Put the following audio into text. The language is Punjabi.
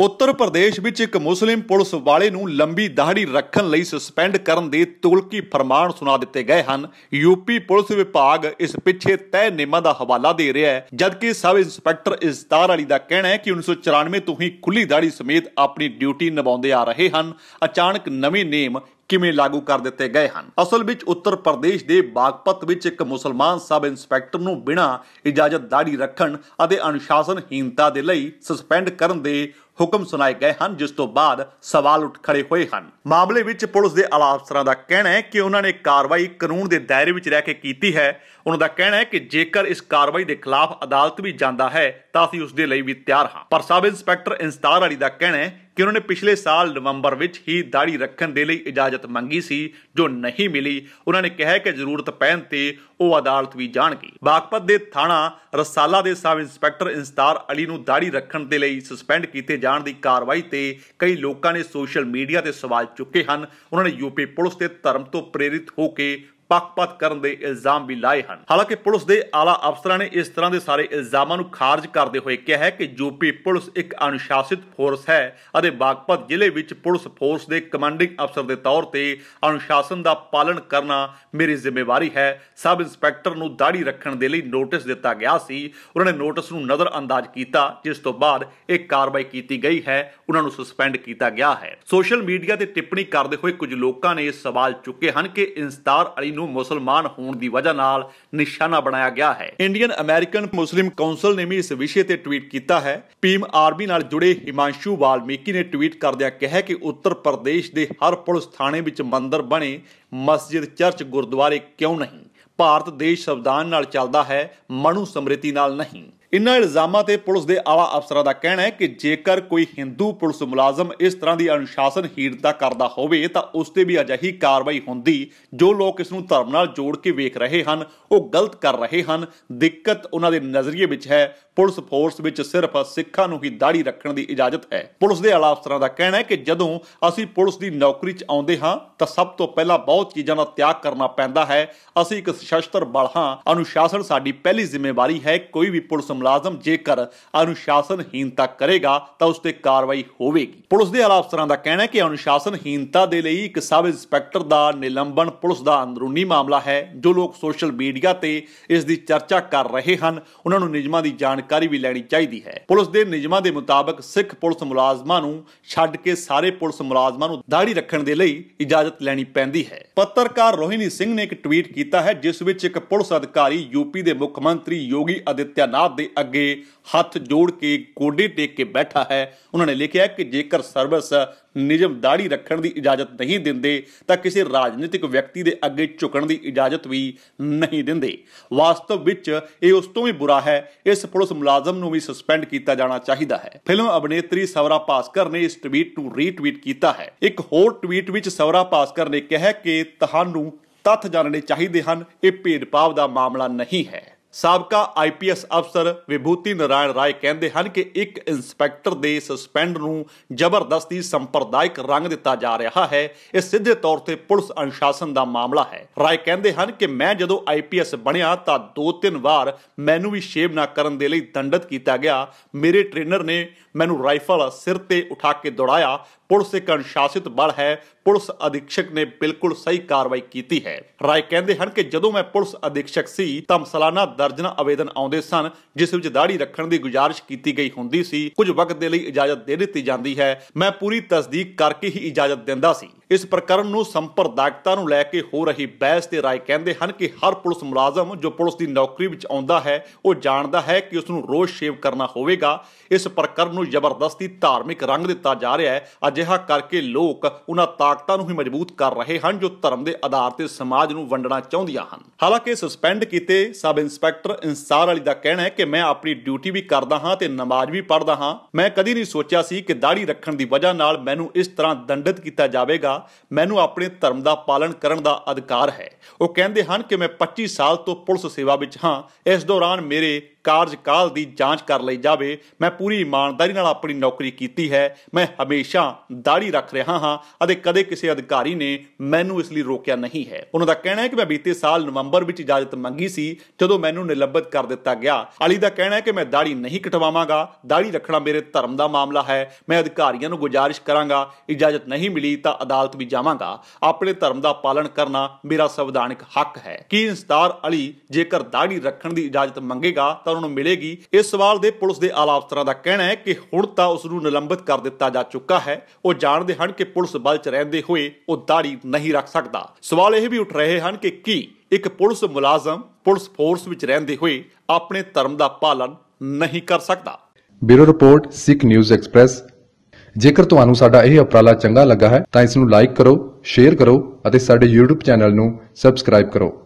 ਉੱਤਰ ਪ੍ਰਦੇਸ਼ ਵਿੱਚ ਇੱਕ ਮੁਸਲਿਮ ਪੁਲਿਸ ਵਾਲੇ ਨੂੰ ਲੰਬੀ ਦਾੜੀ ਰੱਖਣ ਲਈ ਸਸਪੈਂਡ ਕਰਨ ਦੇ ਤੁਲਕੀ ਫਰਮਾਨ ਸੁਣਾ ਦਿੱਤੇ ਗਏ ਹਨ ਯੂਪੀ ਪੁਲਿਸ ਵਿਭਾਗ ਇਸ ਪਿੱਛੇ ਤੈ ਨਿਯਮਾਂ ਦਾ ਹਵਾਲਾ ਦੇ ਰਿਹਾ ਹੈ ਜਦਕਿ ਸਬ ਇੰਸਪੈਕਟਰ ਇਜ਼ਤਾਰ ਅਲੀ ਦਾ ਕਹਿਣਾ ਹੈ ਕਿ 1994 ਤੋਂ ਹੀ ਖੁੱਲੀ ਦਾੜੀ ਸਮੇਤ ਆਪਣੀ ਡਿਊਟੀ ਨਿਭਾਉਂਦੇ ਆ ਰਹੇ ਹਨ ਅਚਾਨਕ ਨਵੇਂ ਨਿਯਮ ਕਿਵੇਂ ਲਾਗੂ ਕਰ ਦਿੱਤੇ ਗਏ ਹਨ ਅਸਲ ਵਿੱਚ ਉੱਤਰ ਪ੍ਰਦੇਸ਼ ਦੇ ਬਾਗਪਤ ਵਿੱਚ ਇੱਕ ਮੁਸਲਮਾਨ ਸਬ ਇੰਸਪੈਕਟਰ ਨੂੰ ਬਿਨਾਂ ਇਜਾਜ਼ਤ ਦਾੜੀ ਰੱਖਣ ਅਤੇ ਅਨੁਸ਼ਾਸਨਹੀਨਤਾ ਦੇ ਲਈ ਸਸਪੈਂਡ ਕਰਨ ਦੇ ਹੁਕਮ ਸੁਣਾਏ ਗਏ ਹਨ ਜਿਸ ਤੋਂ ਬਾਅਦ ਸਵਾਲ ਉੱਠ ਖੜੇ ਹੋਏ ਹਨ ਮਾਮਲੇ ਵਿੱਚ ਪੁਲਿਸ ਦੇ ਆਲਾ ਅਫਸਰਾਂ ਦਾ ਕਹਿਣਾ ਹੈ ਕਿ ਉਹਨਾਂ ਨੇ ਕਾਰਵਾਈ ਕਾਨੂੰਨ ਦੇ ਦਾਇਰੇ ਵਿੱਚ ਰਹਿ ਕੇ ਕੀਤੀ ਹੈ ਉਹਨਾਂ ਦਾ ਕਹਿਣਾ ਹੈ ਕਿ ਜੇਕਰ ਇਸ ਕਾਰਵਾਈ ਦੇ ਖਿਲਾਫ ਅਦਾਲਤ ਵੀ ਜਾਂਦਾ ਹੈ ਤਾਂ ਅਸੀਂ ਉਸ ਦੇ ਲਈ ਵੀ ਤਿਆਰ ਹਾਂ ਪਰ ਸਬ ਇੰਸਪੈਕਟਰ ਇਨਸਤਾਰ ਵਾਲੀ ਦਾ ਕਹਿਣਾ ਹੈ ਕਿ ਉਹਨਾਂ ਨੇ ਪਿਛਲੇ ਸਾਲ ਨਵੰਬਰ ਵਿੱਚ ਹੀ ਦਾੜੀ ਰੱਖਣ ਦੇ ਲਈ ਇਜਾਜ਼ਤ ਮੰਗੀ ਸੀ ਜੋ ਨਹੀਂ ਮਿਲੀ ਉਹਨਾਂ ਨੇ ਕਿਹਾ ਕਿ ਜ਼ਰੂਰਤ ਪੈਣ ਤੇ ਉਹ ਅਦਾਲਤ ਵੀ ਜਾਣਗੇ ਬਾਗਪਤ ਦੇ ਥਾਣਾ ਰਸਾਲਾ ਦੇ ਸਬ ਇੰਸਪੈਕਟਰ ਇਨਸਤਾਰ ਅਲੀ ਨੂੰ ਦਾੜੀ ਰੱਖਣ ਦੇ ਲਈ ਸਸਪੈਂਡ ਕੀਤੇ ਜਾਣ ਦੀ ਕਾਰਵਾਈ ਤੇ ਕਈ ਲੋਕਾਂ ਨੇ ਸੋਸ਼ਲ ਮੀਡੀਆ ਤੇ ਸਵਾਲ ਚੁੱਕੇ ਹਨ ਉਹਨਾਂ ਨੇ ਯੂਪੀ ਪੁਲਿਸ ਦੇ ਧਰਮ ਤੋਂ ਪ੍ਰੇਰਿਤ ਹੋ ਕੇ ਪੱਖਪਾਤ ਕਰਨ ਦੇ ਇਲਜ਼ਾਮ ਵੀ ਲਾਏ ਹਨ ਹਾਲਾਂਕਿ ਪੁਲਿਸ ਦੇ ਆਲਾ ਅਫਸਰਾਂ ਨੇ ਇਸ ਤਰ੍ਹਾਂ ਦੇ ਸਾਰੇ ਇਲਜ਼ਾਮਾਂ ਨੂੰ ਖਾਰਜ ਕਰਦੇ ਹੋਏ ਕਿਹਾ ਹੈ ਕਿ ਯੂਪੀ ਪੁਲਿਸ ਇੱਕ ਅਨੁਸ਼ਾਸਿਤ ਫੋਰਸ ਹੈ ਅਤੇ ਬਾਗਪਤ ਜ਼ਿਲ੍ਹੇ ਵਿੱਚ ਪੁਲਿਸ ਫੋਰਸ ਦੇ ਕਮਾਂਡਿੰਗ ਅਫਸਰ ਦੇ ਤੌਰ ਤੇ ਅਨੁਸ਼ਾਸਨ ਦਾ ਪਾਲਣ ਕਰਨਾ ਮੇਰੀ ਜ਼ਿੰਮੇਵਾਰੀ ਹੈ ਸਬ ਇੰਸਪੈਕਟਰ ਨੂੰ ਦਾੜੀ ਰੱਖਣ ਦੇ ਲਈ ਨੋਟਿਸ ਦਿੱਤਾ ਗਿਆ ਸੀ ਉਹਨਾਂ ਨੇ ਨੋਟਿਸ ਨੂੰ ਨਜ਼ਰ ਅੰਦਾਜ਼ ਕੀਤਾ ਜਿਸ ਤੋਂ ਬਾਅਦ ਇਹ ਕਾਰਵਾਈ ਕੀਤੀ ਗਈ ਹੈ ਉਹਨਾਂ ਨੂੰ ਸਸਪੈਂਡ ਕੀਤਾ ਗਿਆ ਹੈ ਸੋਸ਼ਲ ਮੀਡੀਆ ਤੇ ਟਿੱਪਣੀ ਕਰਦੇ ਹੋਏ ਕੁਝ ਲੋਕਾਂ ਨੇ ਇਹ ਸਵਾਲ ਚੁੱਕੇ ਹਨ ਕਿ ਇੰਸਤਾਰ ਅਲੀ ਨੂੰ ਨੂੰ ਮੁਸਲਮਾਨ ਹੋਣ ਦੀ ਵਜ੍ਹਾ ਨਾਲ ਨਿਸ਼ਾਨਾ ਬਣਾਇਆ ਗਿਆ ਹੈ ਇੰਡੀਅਨ ਅਮਰੀਕਨ ਮੁਸਲਿਮ ਕਾਉਂਸਲ ਨੇ ਵੀ ਇਸ ਵਿਸ਼ੇ ਤੇ ਟਵੀਟ ਕੀਤਾ ਹੈ ਪੀਮ ਆਰਮੀ ਨਾਲ ਜੁੜੇ ਹਿਮਾਂਸ਼ੂ ਵਾਲਮੀਕੀ ਨੇ ਟਵੀਟ ਕਰਦਿਆਂ ਕਿਹਾ ਕਿ ਉੱਤਰ ਪ੍ਰਦੇਸ਼ ਦੇ ਹਰ ਪੁਲਿਸ ਥਾਣੇ ਵਿੱਚ ਮੰਦਰ ਬਣੇ ਮਸਜਿਦ ਚਰਚ ਗੁਰਦੁਆਰੇ ਕਿਉਂ ਨਹੀਂ ਭਾਰਤ ਦੇਸ਼ ਸੰਵਿਧਾਨ ਨਾਲ ਚੱਲਦਾ ਹੈ ਮਨੂ ਸਮ੍ਰਿਤੀ ਨਾਲ ਨਹੀਂ ਇਨ੍ਹਾਂ ਇਲਜ਼ਾਮਾਂ ਤੇ ਪੁਲਿਸ ਦੇ ਆਲਾ ਅਫਸਰਾਂ ਦਾ ਕਹਿਣਾ ਹੈ ਕਿ ਜੇਕਰ ਕੋਈ ਹਿੰਦੂ ਪੁਲਿਸ ਮੁਲਾਜ਼ਮ ਇਸ ਤਰ੍ਹਾਂ ਦੀ ਅਨੁਸ਼ਾਸਨਹੀਣਤਾ ਕਰਦਾ ਹੋਵੇ ਤਾਂ ਉਸ ਤੇ ਵੀ ਅਜਿਹੀ ਕਾਰਵਾਈ ਹੁੰਦੀ ਜੋ ਲੋਕ ਇਸ ਨੂੰ ਧਰਮ ਨਾਲ ਜੋੜ ਕੇ ਵੇਖ ਰਹੇ ਹਨ ਉਹ ਗਲਤ ਕਰ ਰਹੇ ਹਨ ਦਿੱਕਤ ਉਹਨਾਂ ਦੇ ਨਜ਼ਰੀਏ ਵਿੱਚ ਹੈ ਪੁਲਿਸ ਫੋਰਸ ਵਿੱਚ ਸਿਰਫ ਸਿੱਖਾਂ ਨੂੰ ਹੀ ਦਾੜੀ ਰੱਖਣ ਦੀ ਇਜਾਜ਼ਤ ਹੈ ਪੁਲਿਸ ਦੇ ਆਲਾ ਅਫਸਰਾਂ ਦਾ ਕਹਿਣਾ ਹੈ ਕਿ ਜਦੋਂ ਅਸੀਂ ਪੁਲਿਸ ਦੀ ਨੌਕਰੀ 'ਚ ਆਉਂਦੇ ਹਾਂ ਤਾਂ ਸਭ ਤੋਂ ਪਹਿਲਾਂ ਬਹੁਤ ਚੀਜ਼ਾਂ ਦਾ ਤਿਆਗ ਕਰਨਾ ਪੈਂਦਾ ਹੈ ਅਸੀਂ ਇੱਕ ਸਸ਼ਸਤਰ ਬਲ ਹਾਂ ਅਨੁਸ਼ਾਸਨ ਸਾਡੀ ਪਹਿਲੀ ਜ਼ਿੰਮੇਵਾਰੀ ਹੈ ਕੋਈ ਵੀ ਪੁਲਿਸ ਮੁਲਾਜ਼ਮ ਜੇਕਰ ਅਨੁਸ਼ਾਸਨਹੀਨਤਾ ਕਰੇਗਾ ਤਾਂ ਉਸ ਤੇ ਕਾਰਵਾਈ ਹੋਵੇਗੀ ਪੁਲਿਸ ਦੇ ਆਲਾ ਅਫਸਰਾਂ ਦਾ ਕਹਿਣਾ ਹੈ ਕਿ ਅਨੁਸ਼ਾਸਨਹੀਨਤਾ ਦੇ ਲਈ ਇੱਕ ਸਬ ਇੰਸਪੈਕਟਰ ਦਾ ਨਿਲੰਬਨ ਪੁਲਿਸ ਦਾ ਅੰਦਰੂਨੀ ਮਾਮਲਾ ਹੈ ਜੋ ਲੋਕ ਸੋਸ਼ਲ ਮੀਡੀਆ ਤੇ ਇਸ ਦੀ ਚਰਚਾ ਕਰ ਰਹੇ ਹਨ ਉਹਨਾਂ ਨੂੰ ਨਿਯਮਾਂ ਦੀ ਜਾਣਕਾਰੀ ਵੀ ਲੈਣੀ ਚਾਹੀਦੀ ਹੈ ਪੁਲਿਸ ਦੇ ਨਿਯਮਾਂ ਦੇ ਮੁਤਾਬਕ ਸਿੱਖ ਪੁਲਿਸ ਮੁਲਾਜ਼ਮਾਂ ਨੂੰ ਛੱਡ ਕੇ ਸਾਰੇ ਪੁਲਿਸ ਮੁਲਾਜ਼ਮਾਂ ਨੂੰ ਦਾੜੀ ਰੱਖਣ ਦੇ ਲਈ ਇਜਾਜ਼ਤ ਲੈਣੀ ਪੈਂਦੀ ਹੈ ਪੱਤਰਕਾਰ ਰੋਹਿਣੀ ਸਿੰਘ ਨੇ ਇੱਕ ਟਵੀਟ ਕੀਤਾ ਹੈ ਜਿਸ ਵਿੱਚ ਇੱਕ ਪੁਲਿਸ ਅਧਿਕਾਰੀ ਯੂਪੀ ਦੇ ਮੁੱਖ ਮੰਤਰੀ ਯੋਗੀ ਅਦਿੱਤਿਆਨਾਥ ਦੇ ਅੱਗੇ ਹੱਥ ਜੋੜ ਕੇ ਕੋਡੇ ਟੇਕ ਕੇ ਬੈਠਾ ਹੈ ਉਹਨਾਂ ਨੇ ਲਿਖਿਆ ਕਿ ਜੇਕਰ ਸਰਵਿਸ ਨਿਯਮ ਦਾੜੀ ਰੱਖਣ ਦੀ ਇਜਾਜ਼ਤ ਨਹੀਂ ਦਿੰਦੇ ਤਾਂ ਕਿਸੇ ਰਾਜਨੀਤਿਕ ਵਿਅਕਤੀ ਦੇ ਅੱਗੇ ਝੁਕਣ ਦੀ ਇਜਾਜ਼ਤ ਵੀ ਨਹੀਂ ਦਿੰਦੇ ਵਾਸਤਵ ਵਿੱਚ ਇਹ ਉਸ ਤੋਂ ਵੀ ਬੁਰਾ ਹੈ ਇਸ ਪੁਲਿਸ ਮੁਲਾਜ਼ਮ ਨੂੰ ਵੀ ਸਸਪੈਂਡ ਕੀਤਾ ਜਾਣਾ ਚਾਹੀਦਾ ਹੈ ਫਿਲਮ ਅਭਿਨੇਤਰੀ ਸਵਰਾ ਪਾਸਕਰ ਨੇ ਇਸ ਟਵੀਟ ਨੂੰ ਰੀਟਵੀਟ ਕੀਤਾ ਹੈ ਇੱਕ ਹੋਰ ਟਵੀਟ ਵਿੱਚ ਸਵਰਾ ਪਾਸਕਰ ਨੇ ਕਿਹਾ ਕਿ ਤੁਹਾਨੂੰ ਤੱਥ ਜਾਣਨੇ ਚਾਹੀਦੇ ਹਨ ਇਹ ਭੇਦਭਾਵ ਦਾ ਮਾਮਲਾ ਨਹੀਂ ਹੈ ਸਾਬਕਾ ਆਈਪੀਐਸ ਅਫਸਰ ਵਿਭੂਤੀ ਨਾਰਾਇਣ ਰਾਏ ਕਹਿੰਦੇ ਹਨ ਕਿ ਇੱਕ ਇਨਸਪੈਕਟਰ ਦੇ ਸਸਪੈਂਡ ਨੂੰ ਜ਼ਬਰਦਸਤੀ ਸੰਪਰਦਾਇਕ ਰੰਗ ਦਿੱਤਾ ਜਾ ਰਿਹਾ ਹੈ ਇਹ ਸਿੱਧੇ ਤੌਰ ਤੇ ਪੁਲਿਸ ਅਨੁਸ਼ਾਸਨ ਦਾ ਮਾਮਲਾ ਹੈ ਰਾਏ ਕਹਿੰਦੇ ਹਨ ਕਿ ਮੈਂ ਜਦੋਂ ਆਈਪੀਐਸ ਬਣਿਆ ਤਾਂ ਦੋ ਤਿੰਨ ਵਾਰ ਮੈਨੂੰ ਵੀ ਸ਼ੇਵ ਨਾ ਕਰਨ ਦੇ ਲਈ ਦੰਡਿਤ ਕੀਤਾ ਗਿਆ ਮੇਰੇ ਟ੍ਰੇਨਰ ਨੇ ਮੈਨੂੰ ਰਾਈਫਲ ਸਿਰ ਤੇ ਉਠਾ ਕੇ ਦੌੜਾਇਆ ਪੁਲਿਸ ਇੱਕ ਅਨੁਸ਼ਾਸਿਤ ਬਲ ਹੈ ਪੁਲਿਸ ਅਧਿਕਸ਼ਕ ਨੇ ਬਿਲਕੁਲ ਸਹੀ ਕਾਰਵਾਈ ਕੀਤੀ ਹੈ ਰਾਏ ਕਹਿੰਦੇ ਹਨ ਕਿ ਜਦੋਂ ਮੈਂ ਪੁਲਿਸ ਅਧਿਕਸ਼ਕ ਸੀ ਤਾਂ ਸਲਾਨਾ ਦਰਜਨ ਆਵੇਦਨ ਆਉਂਦੇ ਸਨ ਜਿਸ ਵਿੱਚ ਦਾੜੀ ਰੱਖਣ ਦੀ ਗੁਜ਼ਾਰਿਸ਼ ਕੀਤੀ ਗਈ ਹੁੰਦੀ ਸੀ ਕੁਝ ਵਕਤ ਦੇ ਲਈ ਇਜਾਜ਼ਤ ਦੇ ਦਿੱਤੀ ਜਾਂਦੀ ਹੈ ਮੈਂ ਪੂਰੀ ਤਸਦੀਕ ਕਰਕੇ ਹੀ ਇਜਾਜ਼ਤ ਦਿੰਦਾ ਸੀ ਇਸ ਪ੍ਰਕਰਨ ਨੂੰ ਸੰਪਰਦਾਇਕਤਾ ਨੂੰ ਲੈ ਕੇ ਹੋ ਰਹੀ ਬਹਿਸ ਤੇ ਰਾਏ ਕਹਿੰਦੇ ਹਨ ਕਿ ਹਰ ਪੁਲਿਸ ਮੁਲਾਜ਼ਮ ਜੋ ਪੁਲਿਸ ਦੀ ਨੌਕਰੀ ਵਿੱਚ ਆਉਂਦਾ ਹੈ ਉਹ ਜਾਣਦਾ ਹੈ ਕਿ ਉਸ ਨੂੰ ਰੋਜ਼ ਸ਼ੇਵ ਕਰਨਾ ਹੋਵੇਗਾ ਇਸ ਪ੍ਰਕਰਨ ਨੂੰ ਜ਼ਬਰਦਸਤੀ ਧਾਰਮਿਕ ਰੰਗ ਦਿੱਤਾ ਜਾ ਰਿਹਾ ਹੈ ਅਜਿਹਾ ਕਰਕੇ ਲੋਕ ਉਹਨਾਂ ਤਾਕਤਾਂ ਨੂੰ ਹੀ ਮਜ਼ਬੂਤ ਕਰ ਰਹੇ ਹਨ ਜੋ ਧਰਮ ਦੇ ਆਧਾਰ ਤੇ ਸਮਾਜ ਨੂੰ ਵੰਡਣਾ ਚਾਹੁੰਦੀਆਂ ਹਨ ਹਾਲਾਂਕਿ ਸਸਪੈਂਡ ਕੀਤੇ ਸਬ ਇੰਸਪੈਕਟਰ ਇੰਸਪੈਕਟਰ ਇਨਸਾਰ ਵਾਲੀ ਦਾ ਕਹਿਣਾ ਹੈ ਕਿ ਮੈਂ ਆਪਣੀ ਡਿਊਟੀ ਵੀ ਕਰਦਾ ਹਾਂ ਤੇ ਨਮਾਜ਼ ਵੀ ਪੜ੍ਹਦਾ ਹਾਂ ਮੈਂ ਕਦੀ ਨਹੀਂ ਸੋਚਿਆ ਸੀ ਕਿ ਦਾੜੀ ਰੱਖਣ ਦੀ ਵਜ੍ਹਾ ਨਾਲ ਮੈਨੂੰ ਇਸ ਤਰ੍ਹਾਂ ਦੰਡਿਤ ਕੀਤਾ ਜਾਵੇਗਾ ਮੈਨੂੰ ਆਪਣੇ ਧਰਮ ਦਾ ਪਾਲਣ ਕਰਨ ਦਾ ਅਧਿਕਾਰ ਹੈ ਉਹ ਕਹਿੰਦੇ ਹਨ ਕਿ ਮੈਂ 25 ਸਾਲ ਤੋਂ ਪੁਲਿਸ ਸੇਵਾ ਵਿੱਚ ਹਾਂ ਇਸ ਦੌਰਾਨ ਮੇਰੇ ਕਾਰਜਕਾਲ ਦੀ ਜਾਂਚ ਕਰ ਲਈ ਜਾਵੇ ਮੈਂ ਪੂਰੀ ਇਮਾਨਦਾਰੀ ਨਾਲ ਆਪਣੀ ਨੌਕਰੀ ਕੀਤੀ ਹੈ ਮੈਂ ਹਮੇਸ਼ਾ ਦਾੜੀ ਰੱਖ ਰਿਹਾ ਹਾਂ ਅਤੇ ਕਦੇ ਕਿਸੇ ਅਧਿਕਾਰੀ ਨੇ ਮੈਨੂੰ ਇਸ ਲਈ ਰੋਕਿਆ ਨਹੀਂ ਹੈ ਉਹਨਾਂ ਦਾ ਕਹਿਣਾ ਹੈ ਕਿ ਮੈਂ ਬੀਤੇ ਸਾਲ ਨਵੰਬਰ ਵਿੱਚ ਇਜਾਜ਼ਤ ਮੰਗੀ ਸੀ ਜਦੋਂ ਮੈਨੂੰ ਨਿਲੰਬਿਤ ਕਰ ਦਿੱਤਾ ਗਿਆ ਅਲੀ ਦਾ ਕਹਿਣਾ ਹੈ ਕਿ ਮੈਂ ਦਾੜੀ ਨਹੀਂ ਕਟਵਾਵਾਂਗਾ ਦਾੜੀ ਰੱਖਣਾ ਮੇਰੇ ਧਰਮ ਦਾ ਮਾਮਲਾ ਹੈ ਮੈਂ ਅਧਿਕਾਰੀਆਂ ਨੂੰ ਗੁਜਾਰਿਸ਼ ਕਰਾਂਗਾ ਇਜਾਜ਼ਤ ਨਹੀਂ ਮਿਲੀ ਤਾਂ ਅਦਾਲਤ ਵੀ ਜਾਵਾਂਗਾ ਆਪਣੇ ਧਰਮ ਦਾ ਪਾਲਣ ਕਰਨਾ ਮੇਰਾ ਸੰਵਿਧਾਨਿਕ ਹੱਕ ਹੈ ਕੀ ਇੰਸਤਾਰ ਅਲੀ ਜੇਕਰ ਦਾੜੀ ਰੱਖਣ ਦੀ ਇਜਾਜ਼ਤ ਮੰਗੇਗਾ ਤਾਂ ਉਹਨਾਂ ਨੂੰ ਮਿਲੇਗੀ ਇਸ ਸਵਾਲ ਦੇ ਪੁਲਿਸ ਦੇ ਆਲਾ ਅਫਸਰਾਂ ਦਾ ਕਹਿਣਾ ਹੈ ਕਿ ਹੁਣ ਤਾਂ ਉਸ ਨੂੰ ਨਿਲੰਬਿਤ ਕਰ ਦਿੱਤਾ ਜਾ ਚੁੱਕਾ ਹੈ ਉਹ ਜਾਣਦੇ ਹਨ ਕਿ ਪੁਲਿਸ ਬਲ 'ਚ ਰਹਿੰਦੇ ਹੋਏ ਉਹ ਦਾੜੀ ਨਹੀਂ ਰੱਖ ਸਕਦਾ ਸਵਾਲ ਇਹ ਵੀ ਉੱਠ ਰਹੇ ਹਨ ਕਿ ਕੀ ਇੱਕ ਪੁਲਿਸ ਮੁਲਾਜ਼ਮ ਪੁਲਿਸ ਫੋਰਸ ਵਿੱਚ ਰਹਿੰਦੇ ਹੋਏ ਆਪਣੇ ਧਰਮ ਦਾ ਪਾਲਨ ਨਹੀਂ ਕਰ ਸਕਦਾ bureau report Sikh news express ਜੇਕਰ ਤੁਹਾਨੂੰ ਸਾਡਾ ਇਹ ਉਪਰਾਲਾ ਚੰਗਾ ਲੱਗਾ ਹੈ ਤਾਂ ਇਸ ਨੂੰ ਲਾਈਕ ਕਰੋ ਸ਼ੇਅਰ ਕਰੋ ਅਤੇ ਸਾਡੇ YouTube ਚੈਨਲ ਨੂੰ ਸਬਸਕ੍ਰਾਈਬ ਕਰੋ